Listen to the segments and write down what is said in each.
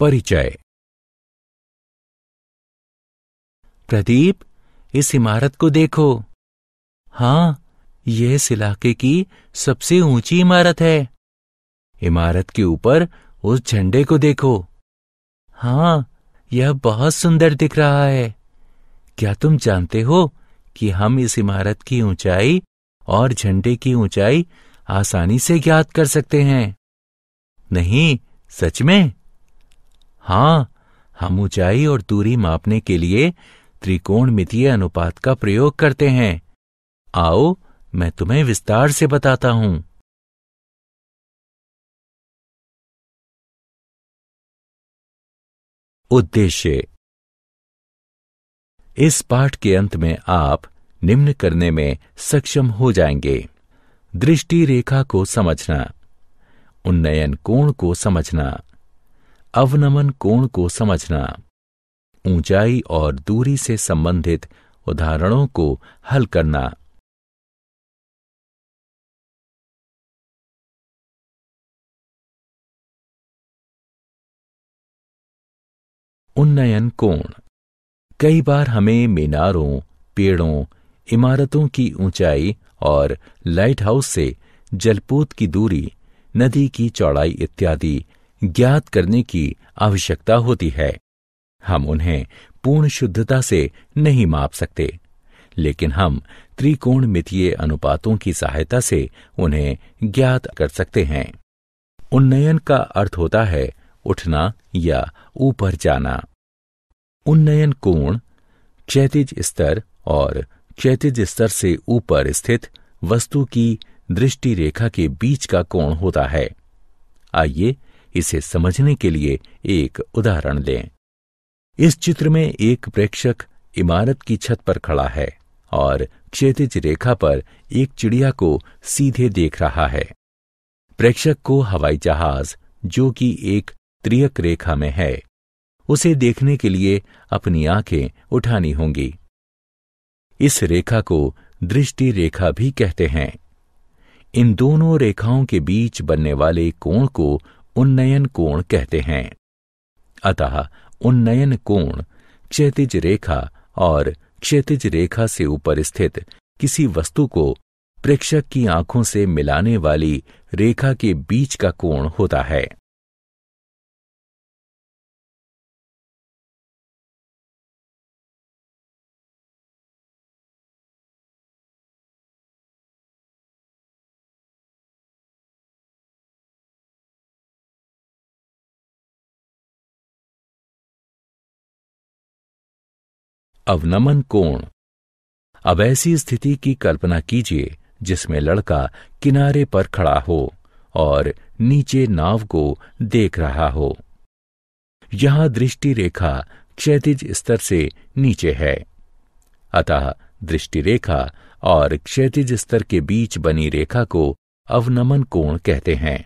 परिचय प्रदीप इस इमारत को देखो हाँ यह इस इलाके की सबसे ऊंची इमारत है इमारत के ऊपर उस झंडे को देखो हाँ यह बहुत सुंदर दिख रहा है क्या तुम जानते हो कि हम इस इमारत की ऊंचाई और झंडे की ऊंचाई आसानी से ज्ञात कर सकते हैं नहीं सच में हाँ हम ऊंचाई और दूरी मापने के लिए त्रिकोण मितीय अनुपात का प्रयोग करते हैं आओ मैं तुम्हें विस्तार से बताता हूं उद्देश्य इस पाठ के अंत में आप निम्न करने में सक्षम हो जाएंगे दृष्टि रेखा को समझना उन्नयन कोण को समझना अवनमन कोण को समझना ऊंचाई और दूरी से संबंधित उदाहरणों को हल करना उन्नयन कोण कई बार हमें मीनारों पेड़ों इमारतों की ऊंचाई और लाइट हाउस से जलपोत की दूरी नदी की चौड़ाई इत्यादि ज्ञात करने की आवश्यकता होती है हम उन्हें पूर्ण शुद्धता से नहीं माप सकते लेकिन हम त्रिकोण मितीय अनुपातों की सहायता से उन्हें ज्ञात कर सकते हैं उन्नयन का अर्थ होता है उठना या ऊपर जाना उन्नयन कोण क्षैतिज स्तर और क्षैतिज स्तर से ऊपर स्थित वस्तु की दृष्टि रेखा के बीच का कोण होता है आइए इसे समझने के लिए एक उदाहरण लें इस चित्र में एक प्रेक्षक इमारत की छत पर खड़ा है और क्षेत्र रेखा पर एक चिड़िया को सीधे देख रहा है प्रेक्षक को हवाई जहाज जो कि एक त्रियक रेखा में है उसे देखने के लिए अपनी आंखें उठानी होंगी इस रेखा को दृष्टि रेखा भी कहते हैं इन दोनों रेखाओं के बीच बनने वाले कोण को उन्नयन कोण कहते हैं अतः उन्नयन कोण क्षैतिज रेखा और क्षैतिज रेखा से ऊपर स्थित किसी वस्तु को प्रेक्षक की आंखों से मिलाने वाली रेखा के बीच का कोण होता है अवनमन कोण अब ऐसी स्थिति की कल्पना कीजिए जिसमें लड़का किनारे पर खड़ा हो और नीचे नाव को देख रहा हो यहां दृष्टि रेखा क्षैतिज स्तर से नीचे है अतः दृष्टि रेखा और क्षैतिज स्तर के बीच बनी रेखा को अवनमन कोण कहते हैं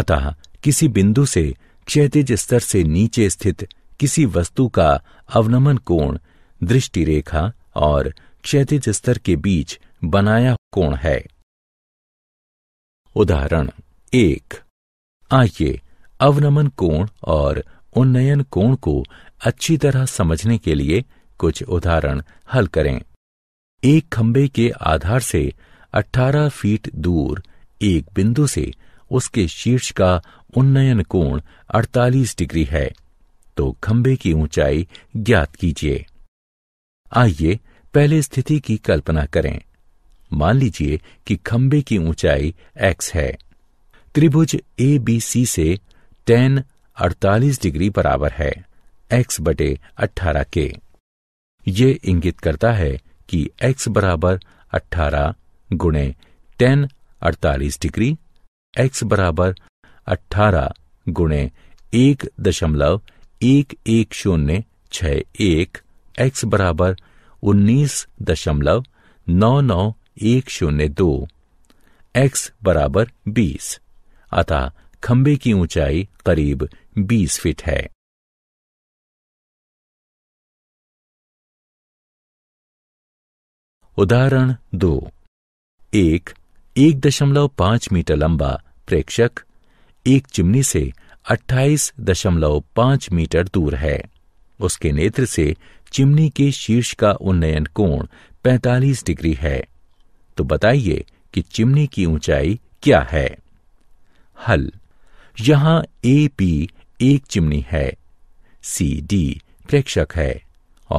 अतः किसी बिंदु से क्षैतिज स्तर से नीचे स्थित किसी वस्तु का अवनमन कोण दृष्टि रेखा और क्षैतिज स्तर के बीच बनाया कोण है उदाहरण एक आइए अवनमन कोण और उन्नयन कोण को अच्छी तरह समझने के लिए कुछ उदाहरण हल करें एक खंबे के आधार से 18 फीट दूर एक बिंदु से उसके शीर्ष का उन्नयन कोण 48 डिग्री है तो खंबे की ऊंचाई ज्ञात कीजिए आइए पहले स्थिति की कल्पना करें मान लीजिए कि खंबे की ऊंचाई x है त्रिभुज ए बी सी से टेन अड़तालीस डिग्री बराबर है x बटे अठारह के ये इंगित करता है कि x बराबर अठारह गुणे टेन अड़तालीस डिग्री x बराबर अठारह गुणे एक दशमलव एक एक शून्य छ एक एक्स बराबर उन्नीस दशमलव नौ नौ एक शून्य दो एक्स बराबर बीस अतः खंबे की ऊंचाई करीब बीस फीट है उदाहरण दो एक एक दशमलव पांच मीटर लंबा प्रेक्षक एक चिमनी से अट्ठाईस दशमलव पांच मीटर दूर है उसके नेत्र से चिमनी के शीर्ष का उन्नयन कोण 45 डिग्री है तो बताइए कि चिमनी की ऊंचाई क्या है हल यहाँ ए पी एक चिमनी है सी डी प्रेक्षक है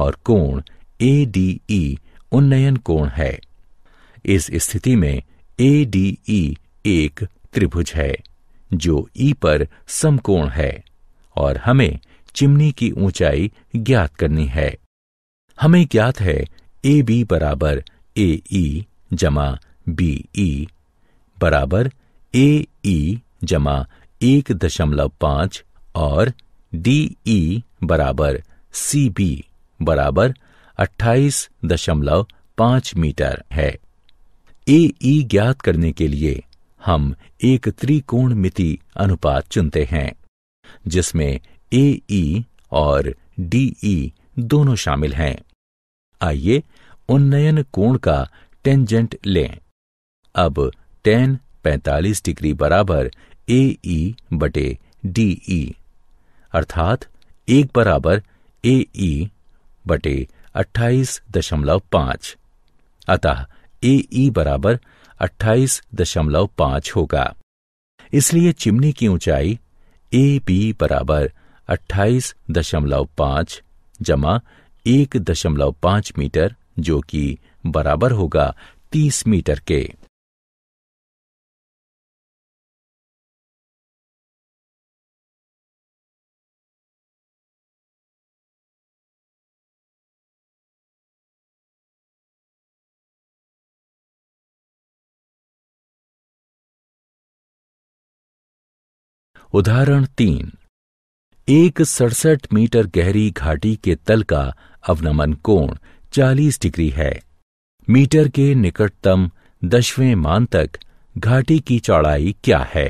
और कोण ए डी ई उन्नयन कोण है इस स्थिति में ए डी ई एक त्रिभुज है जो ई पर समकोण है और हमें चिमनी की ऊंचाई ज्ञात करनी है हमें ज्ञात है ए बी बराबर ए ई जमा बी ई बराबर ए ई जमा एक दशमलव पांच और डी ई बराबर सी बी बराबर अट्ठाईस दशमलव पांच मीटर है ए ई ज्ञात करने के लिए हम एक त्रिकोण मिति अनुपात चुनते हैं जिसमें ए ई और डी ई दोनों शामिल हैं आइए उन्नयन कोण का टेंजेंट लें अब टेन 45 डिग्री बराबर ए ई e बटे डी ई e, अर्थात एक बराबर ए ई e बटे अट्ठाईस दशमलव पांच अतः ए ई बराबर अट्ठाईस दशमलव पांच होगा इसलिए चिमनी की ऊंचाई ए बी बराबर अट्ठाईस दशमलव पांच जमा एक दशमलव पांच मीटर जो कि बराबर होगा तीस मीटर के उदाहरण तीन एक सड़सठ मीटर गहरी घाटी के तल का अवनमन कोण 40 डिग्री है मीटर के निकटतम दसवें मान तक घाटी की चौड़ाई क्या है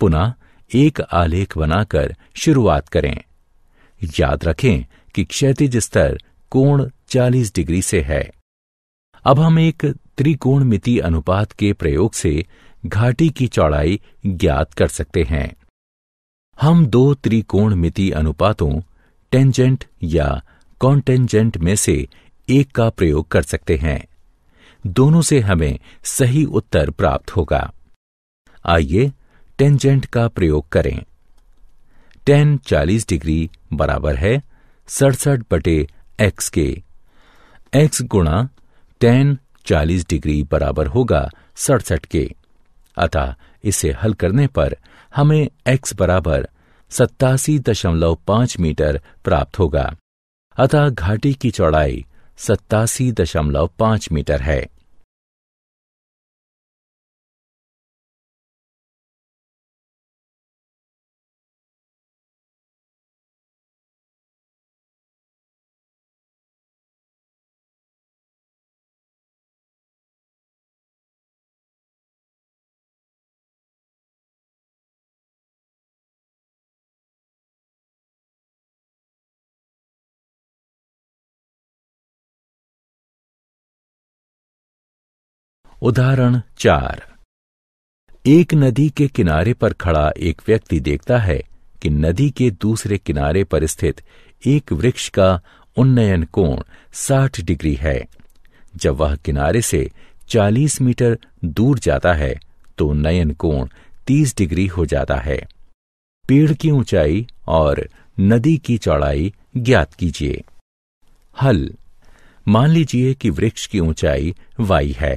पुनः एक आलेख बनाकर शुरुआत करें याद रखें कि क्षैतिज स्तर कोण 40 डिग्री से है अब हम एक त्रिकोण मिति अनुपात के प्रयोग से घाटी की चौड़ाई ज्ञात कर सकते हैं हम दो त्रिकोण मिति अनुपातों टेंजेंट या कॉन्टेंजेंट में से एक का प्रयोग कर सकते हैं दोनों से हमें सही उत्तर प्राप्त होगा आइए टेंजेंट का प्रयोग करें टेन चालीस डिग्री बराबर है सड़सठ बटे एक्स के एक्स गुणा टेन चालीस डिग्री बराबर होगा सड़सठ के अतः इसे हल करने पर हमें एक्स बराबर सत्तासी दशमलव पांच मीटर प्राप्त होगा अतः घाटी की चौड़ाई सत्तासी दशमलव पांच मीटर है उदाहरण चार एक नदी के किनारे पर खड़ा एक व्यक्ति देखता है कि नदी के दूसरे किनारे पर स्थित एक वृक्ष का उन्नयन कोण 60 डिग्री है जब वह किनारे से 40 मीटर दूर जाता है तो उन्नयन कोण 30 डिग्री हो जाता है पेड़ की ऊंचाई और नदी की चौड़ाई ज्ञात कीजिए हल मान लीजिए कि वृक्ष की ऊंचाई वाई है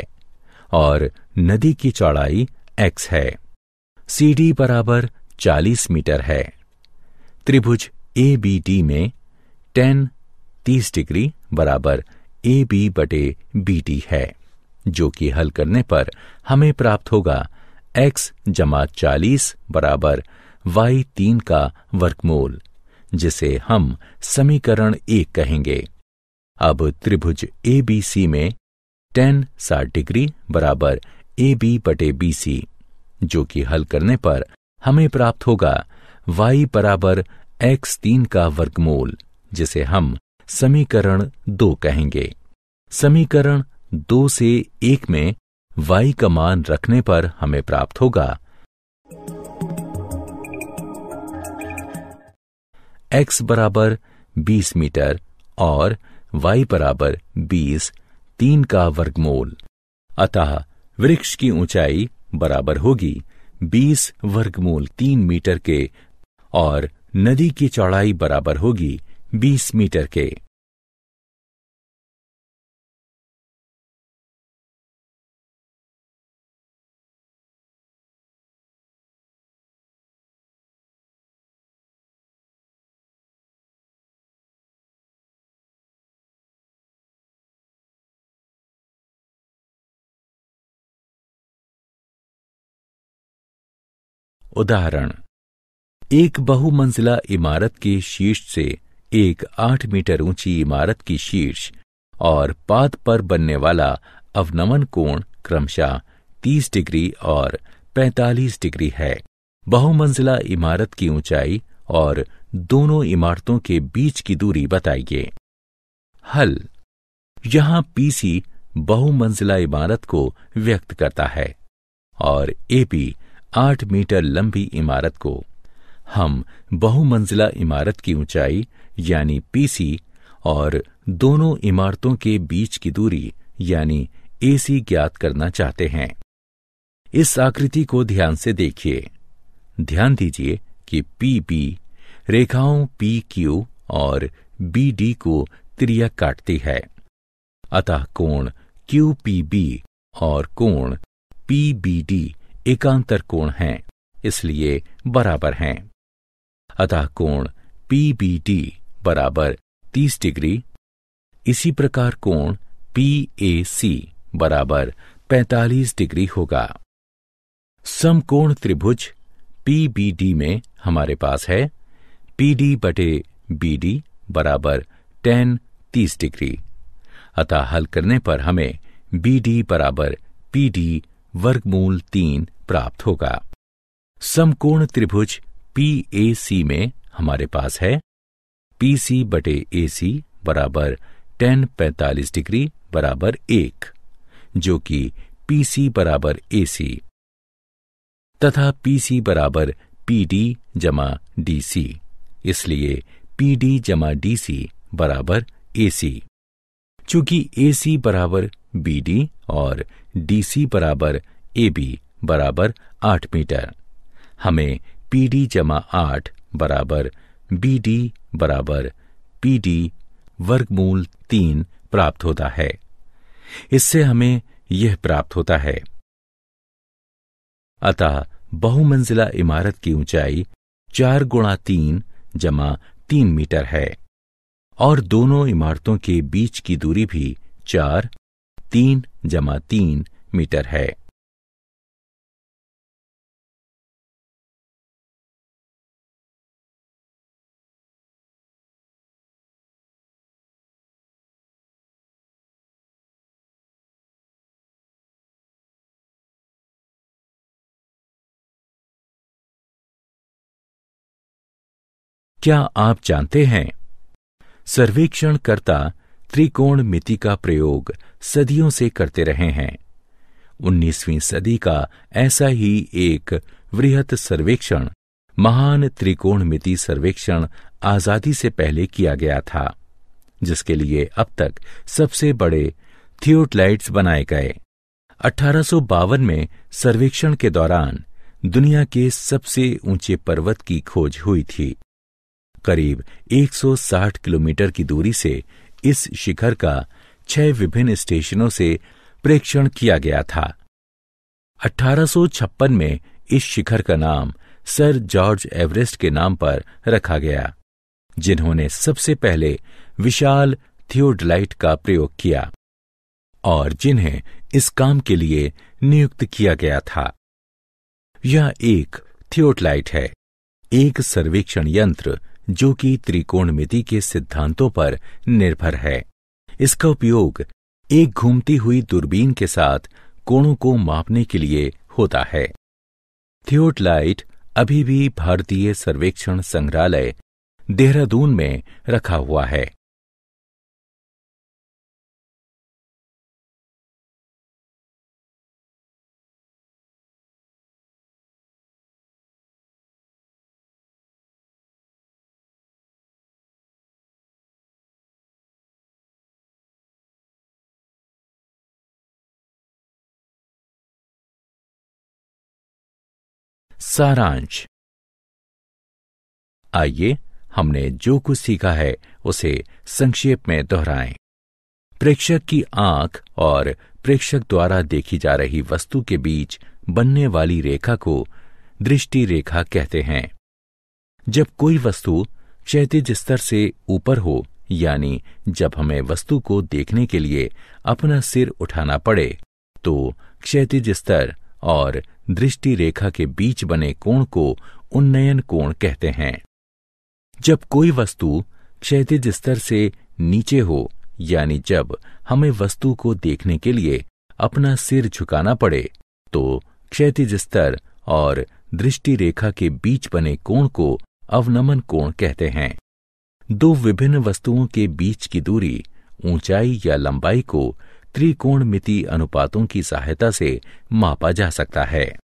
और नदी की चौड़ाई x है सीडी बराबर 40 मीटर है त्रिभुज ए बी डी में टेन 30 डिग्री बराबर ए बी बटे बी डी है जो कि हल करने पर हमें प्राप्त होगा x जमा चालीस बराबर वाई तीन का वर्गमूल जिसे हम समीकरण एक कहेंगे अब त्रिभुज ए बी सी में टेन साठ डिग्री बराबर ए बी बटे बी सी जो कि हल करने पर हमें प्राप्त होगा वाई बराबर एक्स तीन का वर्गमूल जिसे हम समीकरण दो कहेंगे समीकरण दो से एक में वाई का मान रखने पर हमें प्राप्त होगा एक्स बराबर बीस मीटर और वाई बराबर बीस तीन का वर्गमूल अतः वृक्ष की ऊंचाई बराबर होगी बीस वर्गमूल तीन मीटर के और नदी की चौड़ाई बराबर होगी बीस मीटर के उदाहरण एक बहुमंजिला इमारत के शीर्ष से एक आठ मीटर ऊंची इमारत की शीर्ष और पाद पर बनने वाला अवनमन कोण क्रमशः तीस डिग्री और पैंतालीस डिग्री है बहुमंजिला इमारत की ऊंचाई और दोनों इमारतों के बीच की दूरी बताइए हल यहां पीसी बहुमंजिला इमारत को व्यक्त करता है और एपी आठ मीटर लंबी इमारत को हम बहुमंजिला इमारत की ऊंचाई यानी पीसी और दोनों इमारतों के बीच की दूरी यानी एसी ज्ञात करना चाहते हैं इस आकृति को ध्यान से देखिए ध्यान दीजिए कि पी रेखाओं पी क्यू और बी डी को त्रिया काटती है अतः कोण क्यू पी बी और कोण पी बी डी एकांतर कोण हैं इसलिए बराबर हैं अतः कोण पी बी डी बराबर तीस डिग्री इसी प्रकार कोण पी ए सी बराबर पैंतालीस डिग्री होगा समकोण त्रिभुज पी बी डी में हमारे पास है पी डी बटे बी डी बराबर टेन तीस डिग्री अतः हल करने पर हमें बी डी बराबर पी डी वर्गमूल तीन प्राप्त होगा समकोण त्रिभुज पी सी में हमारे पास है पी सी बटे ए सी बराबर टेन पैंतालीस डिग्री बराबर एक जो कि पी सी बराबर ए सी तथा पी सी बराबर पी डी जमा डी सी इसलिए पी डी जमा डी सी बराबर ए सी चूंकि ए सी बराबर बी डी और DC बराबर AB बराबर आठ मीटर हमें PD डी जमा आठ बराबर बी डी बराबर पी डी वर्गमूल तीन प्राप्त होता है इससे हमें यह प्राप्त होता है अतः बहुमंजिला इमारत की ऊंचाई चार गुणा तीन जमा तीन मीटर है और दोनों इमारतों के बीच की दूरी भी चार तीन जमा तीन मीटर है क्या आप जानते हैं सर्वेक्षणकर्ता त्रिकोण मिति का प्रयोग सदियों से करते रहे हैं उन्नीसवीं सदी का ऐसा ही एक वृहत सर्वेक्षण महान त्रिकोण मिति सर्वेक्षण आजादी से पहले किया गया था जिसके लिए अब तक सबसे बड़े थियोटलाइट्स बनाए गए अठारह में सर्वेक्षण के दौरान दुनिया के सबसे ऊंचे पर्वत की खोज हुई थी करीब 160 किलोमीटर की दूरी से इस शिखर का छह विभिन्न स्टेशनों से प्रेक्षण किया गया था 1856 में इस शिखर का नाम सर जॉर्ज एवरेस्ट के नाम पर रखा गया जिन्होंने सबसे पहले विशाल थियोडलाइट का प्रयोग किया और जिन्हें इस काम के लिए नियुक्त किया गया था यह एक थियोटलाइट है एक सर्वेक्षण यंत्र जो कि त्रिकोणमिति के सिद्धांतों पर निर्भर है इसका उपयोग एक घूमती हुई दूरबीन के साथ कोणों को मापने के लिए होता है थियोटलाइट अभी भी भारतीय सर्वेक्षण संग्रहालय देहरादून में रखा हुआ है सारांश आइए हमने जो कुछ सीखा है उसे संक्षेप में दोहराएं प्रेक्षक की आंख और प्रेक्षक द्वारा देखी जा रही वस्तु के बीच बनने वाली रेखा को दृष्टि रेखा कहते हैं जब कोई वस्तु क्षैतिज स्तर से ऊपर हो यानी जब हमें वस्तु को देखने के लिए अपना सिर उठाना पड़े तो क्षैतिज स्तर और दृष्टि रेखा के बीच बने कोण को उन्नयन कोण कहते हैं जब कोई वस्तु क्षैतिज स्तर से नीचे हो यानी जब हमें वस्तु को देखने के लिए अपना सिर झुकाना पड़े तो क्षैतिज स्तर और दृष्टि रेखा के बीच बने कोण को अवनमन कोण कहते हैं दो विभिन्न वस्तुओं के बीच की दूरी ऊंचाई या लंबाई को त्रिकोणमिति अनुपातों की सहायता से मापा जा सकता है